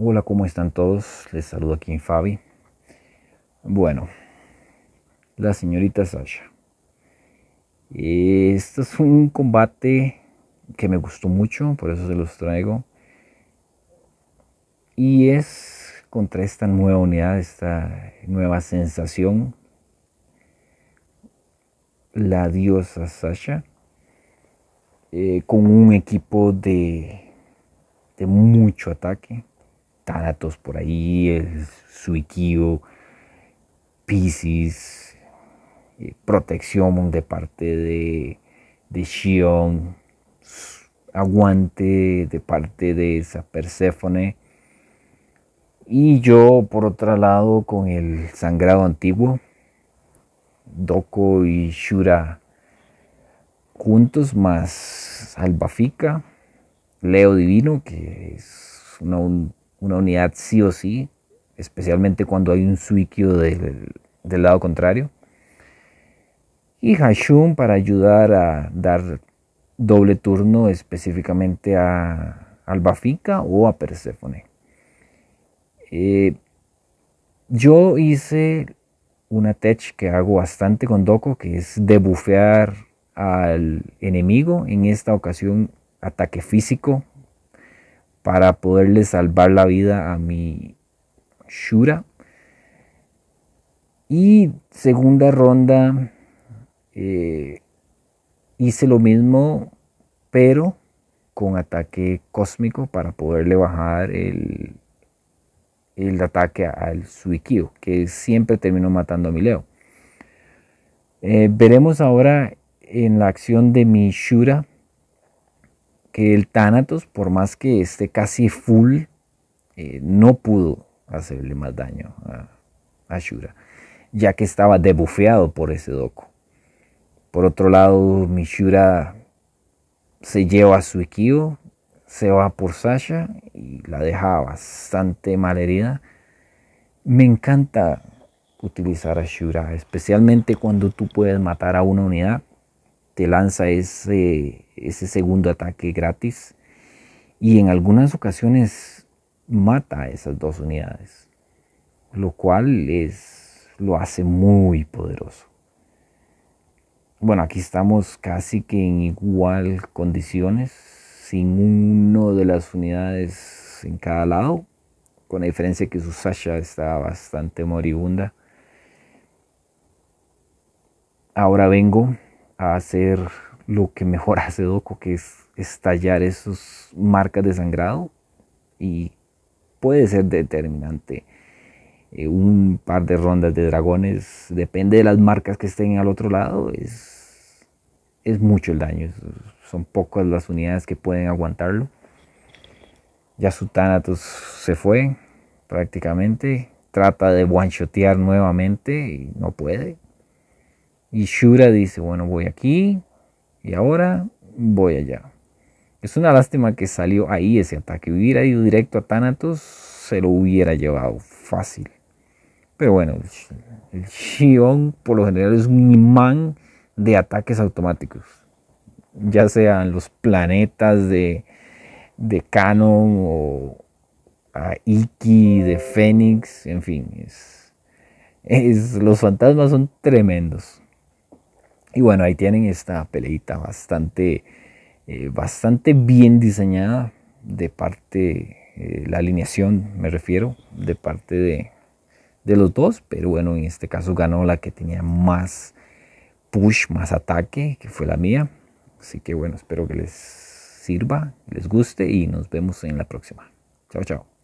Hola, ¿cómo están todos? Les saludo aquí en Fabi. Bueno, la señorita Sasha. Este es un combate que me gustó mucho, por eso se los traigo. Y es contra esta nueva unidad, esta nueva sensación, la diosa Sasha, eh, con un equipo de, de mucho ataque Tánatos por ahí, Suikio, Pisces, eh, protección de parte de, de Shion, aguante de parte de esa Perséfone. Y yo, por otro lado, con el sangrado antiguo, Doko y Shura juntos, más Albafica, Leo Divino, que es una, una unidad sí o sí, especialmente cuando hay un suikyo del, lado contrario. Y Hashun para ayudar a dar doble turno específicamente a Albafica o a Perséfone. Eh, yo hice una tech que hago bastante con Doco, que es debufear al enemigo, en esta ocasión ataque físico para poderle salvar la vida a mi Shura. Y segunda ronda eh, hice lo mismo, pero con ataque cósmico para poderle bajar el, el ataque al Suikio, que siempre terminó matando a mi Leo. Eh, veremos ahora en la acción de mi Shura el Thanatos, por más que esté casi full, eh, no pudo hacerle más daño a, Shura, ya que estaba debufeado por ese doco. Por otro lado, Mishura se lleva a su equipo, se va por Sasha y la deja bastante mal herida. Me encanta utilizar a Shura, especialmente cuando tú puedes matar a una unidad te lanza ese, ese segundo ataque gratis y en algunas ocasiones mata a esas dos unidades, lo cual es, lo hace muy poderoso. Bueno, aquí estamos casi que en igual condiciones, sin una de las unidades en cada lado, con la diferencia que su Sasha está bastante moribunda. Ahora vengo a hacer lo que mejor hace Doco, que es estallar esas marcas de sangrado y puede ser determinante. Eh, un par de rondas de dragones, depende de las marcas que estén al otro lado, es, es mucho el daño, son pocas las unidades que pueden aguantarlo. Ya su Thanatos se fue prácticamente, trata de one nuevamente y no puede. Y Shura dice, bueno, voy aquí y ahora voy allá. Es una lástima que salió ahí ese ataque. Hubiera ido directo a Thanatos, se lo hubiera llevado fácil. Pero bueno, el Shion por lo general es un imán de ataques automáticos. Ya sean los planetas de, Canon o Iki, de Fénix, en fin. es, los fantasmas son tremendos. Y bueno, ahí tienen esta peleita bastante, eh, bastante bien diseñada de parte, eh, la alineación me refiero, de parte de los dos, pero bueno, en este caso ganó la que tenía más push, más ataque, que fue la mía. Así que bueno, espero que les sirva, les guste y nos vemos en la próxima. Chao, chao.